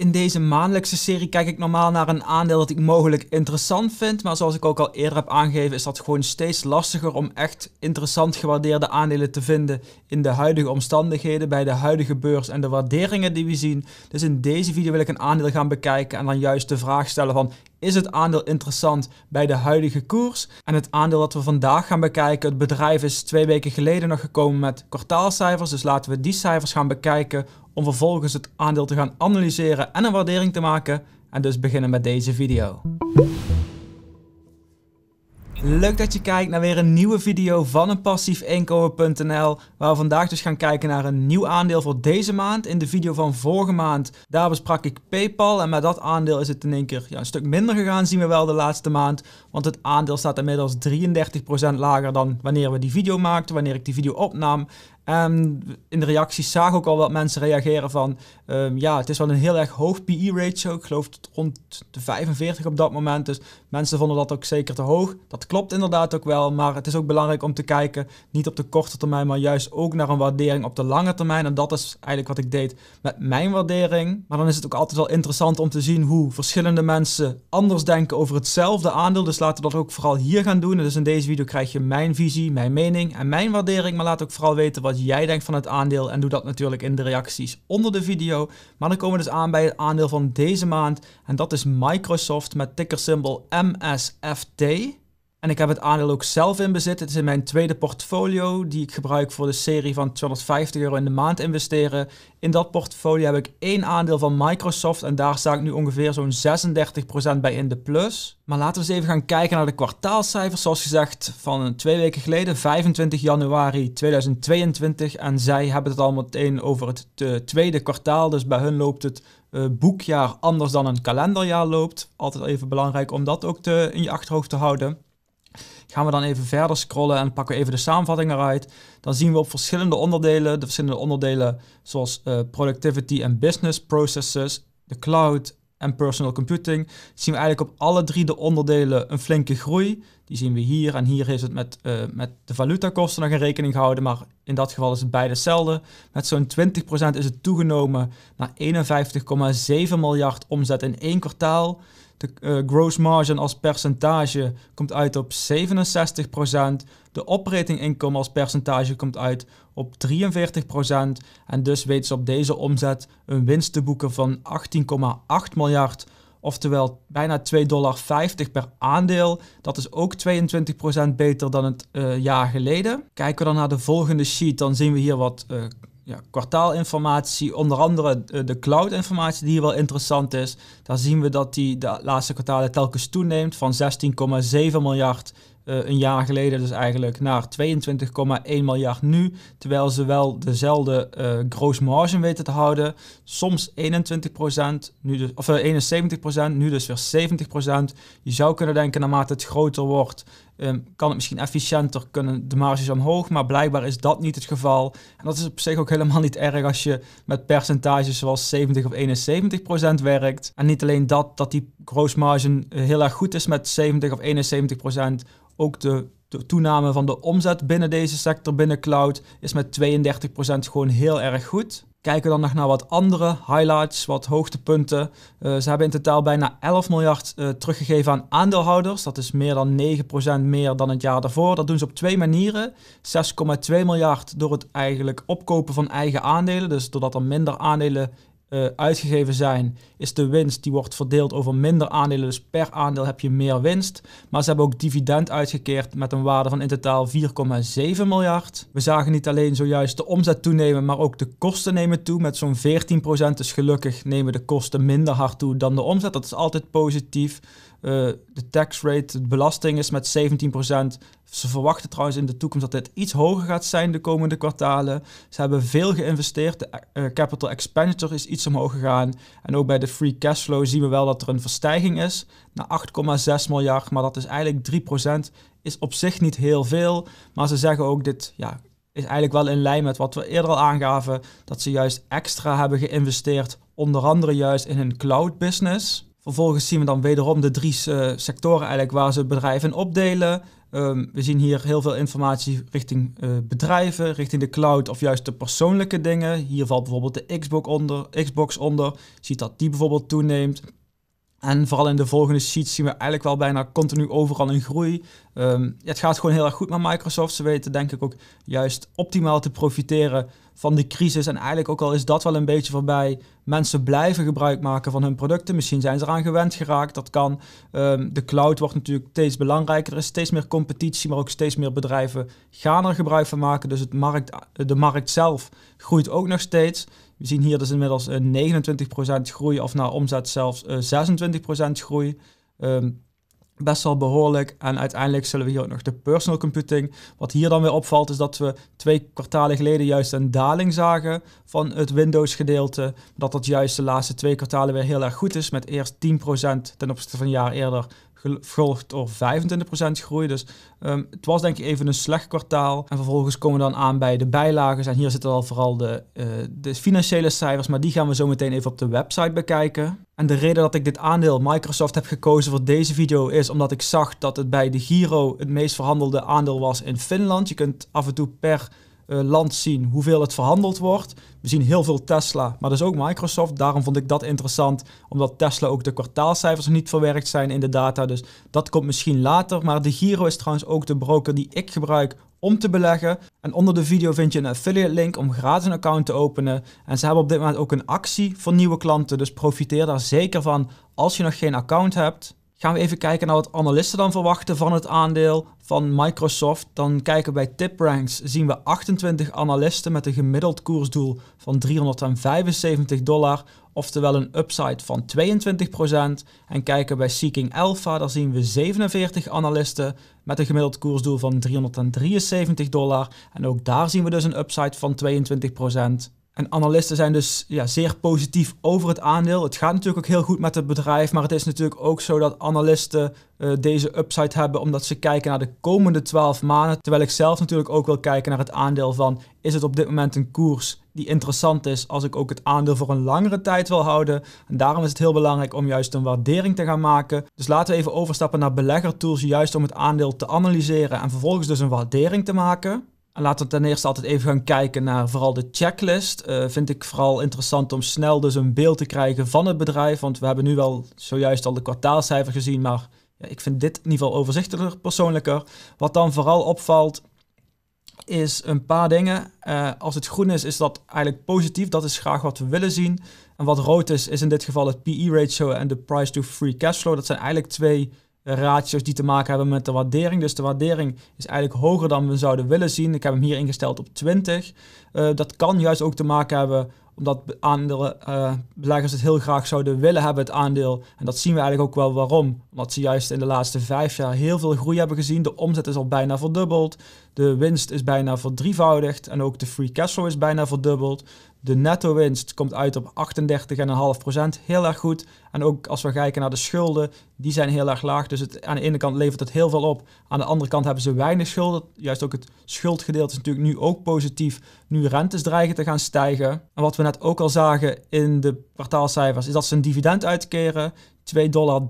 In deze maandelijkse serie kijk ik normaal naar een aandeel dat ik mogelijk interessant vind. Maar zoals ik ook al eerder heb aangegeven, is dat gewoon steeds lastiger om echt interessant gewaardeerde aandelen te vinden in de huidige omstandigheden, bij de huidige beurs en de waarderingen die we zien. Dus in deze video wil ik een aandeel gaan bekijken en dan juist de vraag stellen van is het aandeel interessant bij de huidige koers. En het aandeel dat we vandaag gaan bekijken, het bedrijf is twee weken geleden nog gekomen met kwartaalcijfers. Dus laten we die cijfers gaan bekijken om vervolgens het aandeel te gaan analyseren en een waardering te maken en dus beginnen met deze video. Leuk dat je kijkt naar weer een nieuwe video van een passiefinkomen.nl waar we vandaag dus gaan kijken naar een nieuw aandeel voor deze maand. In de video van vorige maand, daar besprak ik Paypal en met dat aandeel is het in één keer ja, een stuk minder gegaan zien we wel de laatste maand. Want het aandeel staat inmiddels 33% lager dan wanneer we die video maakten, wanneer ik die video opnam. En in de reacties zagen ook al wat mensen reageren van, ehm, ja, het is wel een heel erg hoog PE-ratio. Ik geloof het rond de 45 op dat moment. Dus mensen vonden dat ook zeker te hoog. Dat klopt inderdaad ook wel, maar het is ook belangrijk om te kijken, niet op de korte termijn, maar juist ook naar een waardering op de lange termijn. En dat is eigenlijk wat ik deed met mijn waardering. Maar dan is het ook altijd wel interessant om te zien hoe verschillende mensen anders denken over hetzelfde aandeel. Dus laten we dat ook vooral hier gaan doen. dus in deze video krijg je mijn visie, mijn mening en mijn waardering. Maar laat ook vooral weten wat wat jij denkt van het aandeel en doe dat natuurlijk in de reacties onder de video. Maar dan komen we dus aan bij het aandeel van deze maand en dat is Microsoft met tickersymbol MSFT. En ik heb het aandeel ook zelf in bezit. Het is in mijn tweede portfolio, die ik gebruik voor de serie van 250 euro in de maand investeren. In dat portfolio heb ik één aandeel van Microsoft en daar sta ik nu ongeveer zo'n 36% bij in de plus. Maar laten we eens even gaan kijken naar de kwartaalcijfers. Zoals gezegd, van twee weken geleden, 25 januari 2022. En zij hebben het al meteen over het tweede kwartaal. Dus bij hun loopt het eh, boekjaar anders dan een kalenderjaar loopt. Altijd even belangrijk om dat ook te, in je achterhoofd te houden. Gaan we dan even verder scrollen en pakken we even de samenvatting eruit. Dan zien we op verschillende onderdelen, de verschillende onderdelen zoals uh, productivity en business processes, de cloud en personal computing, zien we eigenlijk op alle drie de onderdelen een flinke groei. Die zien we hier en hier is het met, uh, met de valutakosten nog in rekening gehouden, maar in dat geval is het beide hetzelfde. Met zo'n 20% is het toegenomen naar 51,7 miljard omzet in één kwartaal. De eh, gross margin als percentage komt uit op 67%. De operating income als percentage komt uit op 43%. En dus weten ze op deze omzet een winst te boeken van 18,8 miljard. Oftewel bijna 2,50 dollar per aandeel. Dat is ook 22% beter dan het eh, jaar geleden. Kijken we dan naar de volgende sheet, dan zien we hier wat eh, ja, kwartaalinformatie, onder andere eh, de cloud-informatie die hier wel interessant is. Daar zien we dat die de laatste kwartalen telkens toeneemt van 16,7 miljard eh, een jaar geleden dus eigenlijk naar 22,1 miljard nu. Terwijl ze wel dezelfde uh, gross weten te houden. Soms 21%, nu dus, of uh, 71%, nu dus weer 70%. Je zou kunnen denken naarmate het groter wordt, Ehm, kan het misschien efficiënter, kunnen de marges omhoog, maar blijkbaar is dat niet het geval. En dat is op zich ook helemaal niet erg als je met percentages zoals 70 of 71 procent werkt. En niet alleen dat, dat die gross margin eh, heel erg goed is met 70 of 71 procent, ook de de toename van de omzet binnen deze sector, binnen cloud, is met 32% gewoon heel erg goed. Kijken we dan nog naar wat andere highlights, wat hoogtepunten. Eh, ze hebben in totaal bijna 11 miljard eh, teruggegeven aan aandeelhouders. Dat is meer dan 9% meer dan het jaar daarvoor. Dat doen ze op twee manieren. 6,2 miljard door het eigenlijk opkopen van eigen aandelen. Dus doordat er minder aandelen eh, uitgegeven zijn, is de winst die wordt verdeeld over minder aandelen. Dus per aandeel heb je meer winst. Maar ze hebben ook dividend uitgekeerd met een waarde van in totaal 4,7 miljard. We zagen niet alleen zojuist de omzet toenemen, maar ook de kosten nemen toe met zo'n 14%. Dus gelukkig nemen de kosten minder hard toe dan de omzet. Dat is altijd positief. Eh, de tax rate, de belasting is met 17%. Ze verwachten trouwens in de toekomst dat dit iets hoger gaat zijn de komende kwartalen. Ze hebben veel geïnvesteerd. De eh, capital expenditure is iets omhoog gegaan. En ook bij de free cash flow zien we wel dat er een verstijging is naar 8,6 miljard. Maar dat is eigenlijk 3%. Is op zich niet heel veel. Maar ze zeggen ook dit ja, is eigenlijk wel in lijn met wat we eerder al aangaven. Dat ze juist extra hebben geïnvesteerd. Onder andere juist in hun cloud business. Vervolgens zien we dan wederom de drie eh, sectoren eigenlijk waar ze bedrijven opdelen. Ehm, we zien hier heel veel informatie richting eh, bedrijven, richting de cloud of juist de persoonlijke dingen. Hier valt bijvoorbeeld de Xbox onder. Xbox onder. Je ziet dat die bijvoorbeeld toeneemt. En vooral in de volgende sheets zien we eigenlijk wel bijna continu overal een groei. Ehm, het gaat gewoon heel erg goed met Microsoft. Ze weten denk ik ook juist optimaal te profiteren van de crisis. En eigenlijk ook al is dat wel een beetje voorbij. Mensen blijven gebruik maken van hun producten. Misschien zijn ze eraan gewend geraakt, dat kan. Ehm, de cloud wordt natuurlijk steeds belangrijker. Er is steeds meer competitie, maar ook steeds meer bedrijven gaan er gebruik van maken. Dus het markt, de markt zelf groeit ook nog steeds. We zien hier dus inmiddels 29% eh, groei of naar omzet zelfs 26% eh, groei. Um, best wel behoorlijk. En uiteindelijk zullen we hier ook nog de personal computing. Wat hier dan weer opvalt is dat we twee kwartalen geleden juist een daling zagen van het Windows gedeelte. Dat dat juist de laatste twee kwartalen weer heel erg goed is met eerst 10% ten opzichte van een jaar eerder gevolgd door 25% groei. Dus ehm, het was denk ik even een slecht kwartaal. En vervolgens komen we dan aan bij de bijlagen. En hier zitten al vooral de, eh, de financiële cijfers, maar die gaan we zo meteen even op de website bekijken. En de reden dat ik dit aandeel Microsoft heb gekozen voor deze video is omdat ik zag dat het bij de Giro het meest verhandelde aandeel was in Finland. Je kunt af en toe per eh, land zien hoeveel het verhandeld wordt. We zien heel veel Tesla, maar dus ook Microsoft. Daarom vond ik dat interessant, omdat Tesla ook de kwartaalcijfers niet verwerkt zijn in de data. Dus dat komt misschien later. Maar de Giro is trouwens ook de broker die ik gebruik om te beleggen. En onder de video vind je een affiliate link om gratis een account te openen. En ze hebben op dit moment ook een actie voor nieuwe klanten, dus profiteer daar zeker van als je nog geen account hebt. Gaan we even kijken naar wat analisten dan verwachten van het aandeel van Microsoft. Dan kijken we bij TipRanks, zien we 28 analisten met een gemiddeld koersdoel van 375 dollar, oftewel een upside van 22%. En kijken bij Seeking Alpha, daar zien we 47 analisten met een gemiddeld koersdoel van 373 dollar. En ook daar zien we dus een upside van 22%. En analisten zijn dus ja, zeer positief over het aandeel. Het gaat natuurlijk ook heel goed met het bedrijf, maar het is natuurlijk ook zo dat analisten eh, deze upside hebben omdat ze kijken naar de komende 12 maanden. Terwijl ik zelf natuurlijk ook wil kijken naar het aandeel van is het op dit moment een koers die interessant is als ik ook het aandeel voor een langere tijd wil houden. En daarom is het heel belangrijk om juist een waardering te gaan maken. Dus laten we even overstappen naar beleggertools juist om het aandeel te analyseren en vervolgens dus een waardering te maken. Laten we ten eerste altijd even gaan kijken naar vooral de checklist. Eh, vind ik vooral interessant om snel dus een beeld te krijgen van het bedrijf. Want we hebben nu wel zojuist al de kwartaalcijfer gezien, maar ja, ik vind dit in ieder geval overzichtelijker, persoonlijker. Wat dan vooral opvalt is een paar dingen. Eh, als het groen is, is dat eigenlijk positief. Dat is graag wat we willen zien. En wat rood is, is in dit geval het PE-ratio en de price to free cash flow. Dat zijn eigenlijk twee ratio's die te maken hebben met de waardering. Dus de waardering is eigenlijk hoger dan we zouden willen zien. Ik heb hem hier ingesteld op 20. Eh, dat kan juist ook te maken hebben omdat aandelen, eh, beleggers het heel graag zouden willen hebben, het aandeel. En dat zien we eigenlijk ook wel waarom. Omdat ze juist in de laatste vijf jaar heel veel groei hebben gezien. De omzet is al bijna verdubbeld. De winst is bijna verdrievoudigd en ook de free cash flow is bijna verdubbeld. De netto winst komt uit op 38,5%, heel erg goed. En ook als we kijken naar de schulden, die zijn heel erg laag. Dus het, aan de ene kant levert het heel veel op, aan de andere kant hebben ze weinig schulden. Juist ook het schuldgedeelte is natuurlijk nu ook positief, nu rentes dreigen te gaan stijgen. En wat we net ook al zagen in de kwartaalcijfers, is dat ze een dividend uitkeren. 2,30 dollar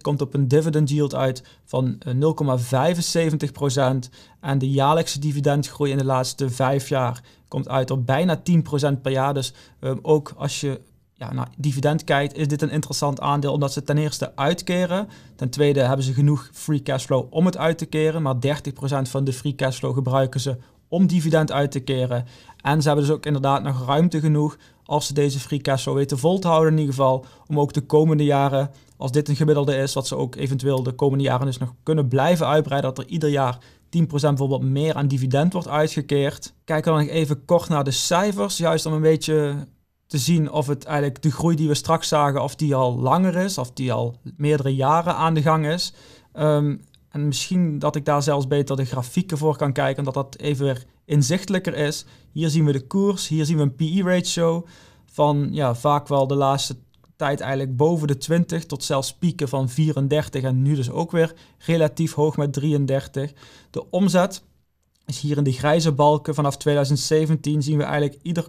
komt op een dividend yield uit van 0,75 eh, procent. En de jaarlijkse dividendgroei in de laatste vijf jaar komt uit op bijna 10 procent per jaar. Dus ehm, ook als je ja, naar dividend kijkt, is dit een interessant aandeel omdat ze ten eerste uitkeren. Ten tweede hebben ze genoeg free cashflow om het uit te keren. Maar 30% van de free cashflow gebruiken ze om dividend uit te keren. En ze hebben dus ook inderdaad nog ruimte genoeg als ze deze free cash flow weten vol te houden in ieder geval, om ook de komende jaren, als dit een gemiddelde is, dat ze ook eventueel de komende jaren dus nog kunnen blijven uitbreiden, dat er ieder jaar 10% bijvoorbeeld meer aan dividend wordt uitgekeerd. Kijken we dan even kort naar de cijfers, juist om een beetje te zien of het eigenlijk de groei die we straks zagen, of die al langer is, of die al meerdere jaren aan de gang is. Um, en misschien dat ik daar zelfs beter de grafieken voor kan kijken, omdat dat even inzichtelijker is. Hier zien we de koers, hier zien we een PE-ratio van ja, vaak wel de laatste tijd eigenlijk boven de 20 tot zelfs pieken van 34 en nu dus ook weer relatief hoog met 33. De omzet is hier in die grijze balken vanaf 2017 zien we eigenlijk ieder,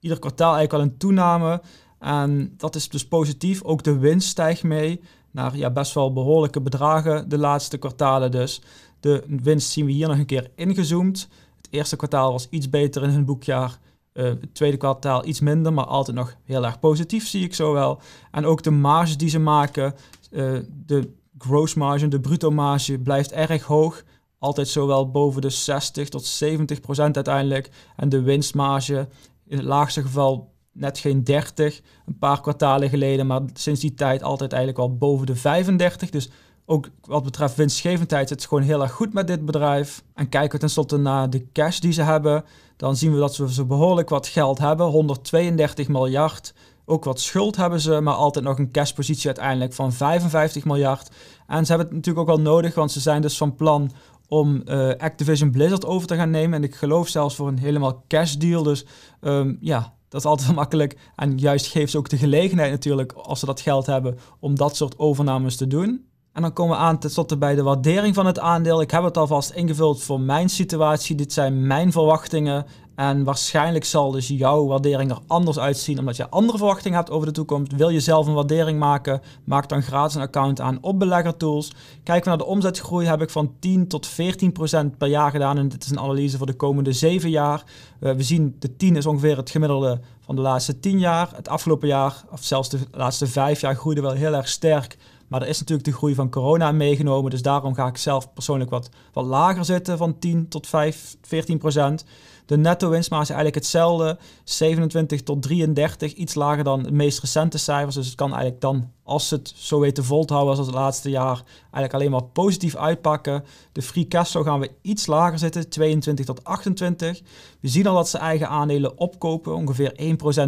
ieder kwartaal eigenlijk wel een toename. En dat is dus positief. Ook de winst stijgt mee naar ja, best wel behoorlijke bedragen de laatste kwartalen dus. De winst zien we hier nog een keer ingezoomd. Het eerste kwartaal was iets beter in hun boekjaar. Eh, het tweede kwartaal iets minder, maar altijd nog heel erg positief zie ik zo wel. En ook de marge die ze maken, eh, de gross margin, de bruto marge blijft erg hoog. Altijd zowel boven de 60 tot 70 procent uiteindelijk. En de winstmarge in het laagste geval net geen 30 een paar kwartalen geleden, maar sinds die tijd altijd eigenlijk wel boven de 35. Dus ook wat betreft winstgevendheid zit het gewoon heel erg goed met dit bedrijf. En kijken we tenslotte naar de cash die ze hebben, dan zien we dat ze behoorlijk wat geld hebben, 132 miljard. Ook wat schuld hebben ze, maar altijd nog een cashpositie uiteindelijk van 55 miljard. En ze hebben het natuurlijk ook wel nodig, want ze zijn dus van plan om eh, Activision Blizzard over te gaan nemen. En ik geloof zelfs voor een helemaal cash deal. Dus ehm, ja, dat is altijd makkelijk. En juist geeft ze ook de gelegenheid natuurlijk, als ze dat geld hebben, om dat soort overnames te doen. En dan komen we aan tot bij de waardering van het aandeel. Ik heb het alvast ingevuld voor mijn situatie. Dit zijn mijn verwachtingen. En waarschijnlijk zal dus jouw waardering er anders uitzien omdat je andere verwachtingen hebt over de toekomst. Wil je zelf een waardering maken? Maak dan gratis een account aan op beleggertools. Kijken we naar de omzetgroei heb ik van 10 tot 14 procent per jaar gedaan. En dit is een analyse voor de komende 7 jaar. Eh, we zien de 10 is ongeveer het gemiddelde van de laatste 10 jaar. Het afgelopen jaar, of zelfs de laatste 5 jaar, groeide wel heel erg sterk. Maar er is natuurlijk de groei van corona meegenomen. Dus daarom ga ik zelf persoonlijk wat, wat lager zitten van 10 tot 5, 14 procent. De netto winstmarge is eigenlijk hetzelfde, 27 tot 33, iets lager dan de meest recente cijfers. Dus het kan eigenlijk dan, als het zo weten vol te houden als het laatste jaar, eigenlijk alleen maar positief uitpakken. De free cash flow gaan we iets lager zitten, 22 tot 28. We zien al dat ze eigen aandelen opkopen, ongeveer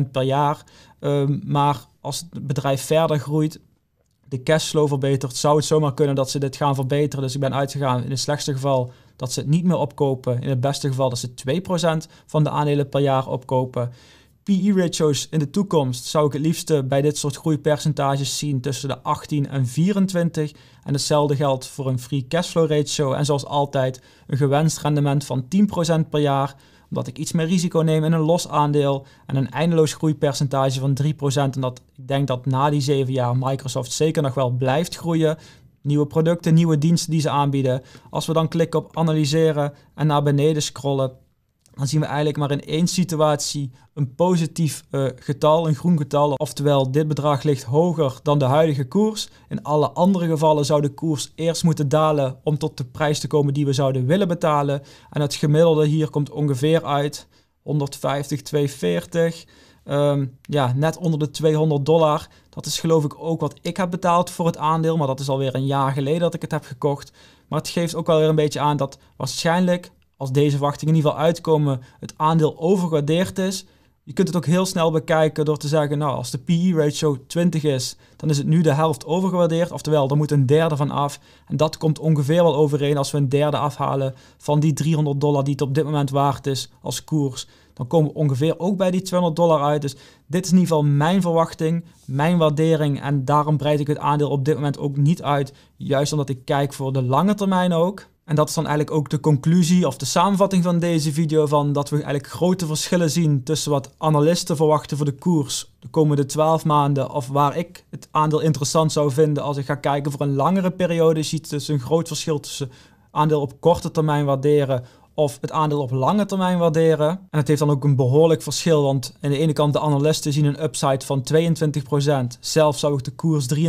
1% per jaar. Ehm, maar als het bedrijf verder groeit, de cashflow verbetert, zou het zomaar kunnen dat ze dit gaan verbeteren. Dus ik ben uitgegaan in het slechtste geval dat ze het niet meer opkopen. In het beste geval dat ze 2% van de aandelen per jaar opkopen. PE-ratios in de toekomst zou ik het liefste bij dit soort groeipercentages zien tussen de 18 en 24. En hetzelfde geldt voor een free cashflow ratio. En zoals altijd een gewenst rendement van 10% per jaar. Omdat ik iets meer risico neem in een los aandeel. En een eindeloos groeipercentage van 3%. En dat ik denk dat na die 7 jaar Microsoft zeker nog wel blijft groeien nieuwe producten, nieuwe diensten die ze aanbieden. Als we dan klikken op analyseren en naar beneden scrollen, dan zien we eigenlijk maar in één situatie een positief eh, getal, een groen getal. Oftewel, dit bedrag ligt hoger dan de huidige koers. In alle andere gevallen zou de koers eerst moeten dalen om tot de prijs te komen die we zouden willen betalen. En het gemiddelde hier komt ongeveer uit 150, 240. Ehm, ja, net onder de 200 dollar. Dat is geloof ik ook wat ik heb betaald voor het aandeel, maar dat is alweer een jaar geleden dat ik het heb gekocht. Maar het geeft ook wel weer een beetje aan dat waarschijnlijk, als deze verwachtingen in ieder geval uitkomen, het aandeel overgewaardeerd is. Je kunt het ook heel snel bekijken door te zeggen, nou als de PE-ratio 20 is, dan is het nu de helft overgewaardeerd. Oftewel, er moet een derde van af. En dat komt ongeveer wel overeen als we een derde afhalen van die 300 dollar die het op dit moment waard is als koers dan komen we ongeveer ook bij die 200 dollar uit. Dus dit is in ieder geval mijn verwachting, mijn waardering. En daarom breid ik het aandeel op dit moment ook niet uit. Juist omdat ik kijk voor de lange termijn ook. En dat is dan eigenlijk ook de conclusie of de samenvatting van deze video van dat we eigenlijk grote verschillen zien tussen wat analisten verwachten voor de koers de komende 12 maanden of waar ik het aandeel interessant zou vinden als ik ga kijken voor een langere periode. Je ziet dus een groot verschil tussen aandeel op korte termijn waarderen of het aandeel op lange termijn waarderen. En het heeft dan ook een behoorlijk verschil, want aan de ene kant de analisten zien een upside van 22%. Zelf zou ik de koers 33%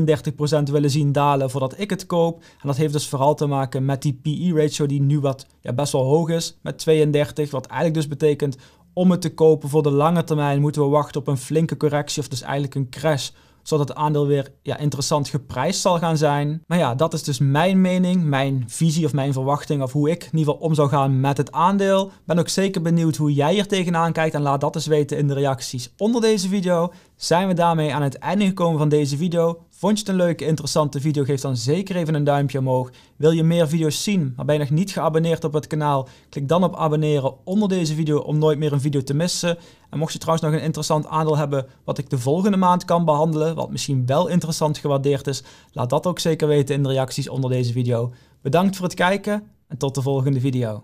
willen zien dalen voordat ik het koop. En dat heeft dus vooral te maken met die PE-ratio die nu wat ja, best wel hoog is, met 32. Wat eigenlijk dus betekent, om het te kopen voor de lange termijn moeten we wachten op een flinke correctie of dus eigenlijk een crash zodat het aandeel weer ja, interessant geprijsd zal gaan zijn. Maar ja, dat is dus mijn mening, mijn visie of mijn verwachting of hoe ik in ieder geval om zou gaan met het aandeel. Ben ook zeker benieuwd hoe jij hier tegenaan kijkt en laat dat eens weten in de reacties onder deze video. Zijn we daarmee aan het einde gekomen van deze video. Vond je het een leuke, interessante video? Geef dan zeker even een duimpje omhoog. Wil je meer video's zien, maar ben je nog niet geabonneerd op het kanaal? Klik dan op abonneren onder deze video om nooit meer een video te missen. En mocht je trouwens nog een interessant aandeel hebben wat ik de volgende maand kan behandelen, wat misschien wel interessant gewaardeerd is, laat dat ook zeker weten in de reacties onder deze video. Bedankt voor het kijken en tot de volgende video.